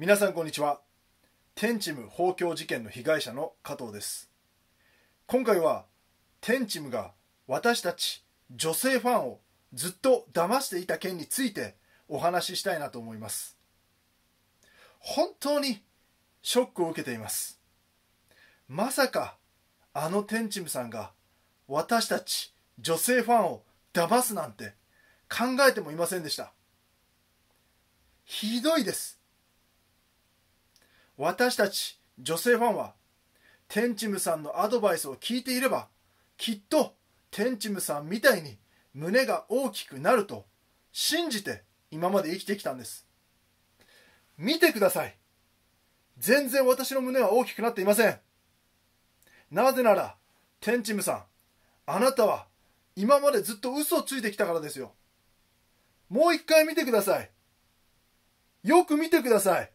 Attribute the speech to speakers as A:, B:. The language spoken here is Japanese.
A: 皆さんこんにちは天チム放狂事件の被害者の加藤です今回は天チムが私たち女性ファンをずっと騙していた件についてお話ししたいなと思います本当にショックを受けていますまさかあの天チムさんが私たち女性ファンを騙すなんて考えてもいませんでしたひどいです私たち女性ファンはテンチムさんのアドバイスを聞いていればきっとテンチムさんみたいに胸が大きくなると信じて今まで生きてきたんです見てください全然私の胸は大きくなっていませんなぜならテンチムさんあなたは今までずっと嘘をついてきたからですよもう一回見てくださいよく見てください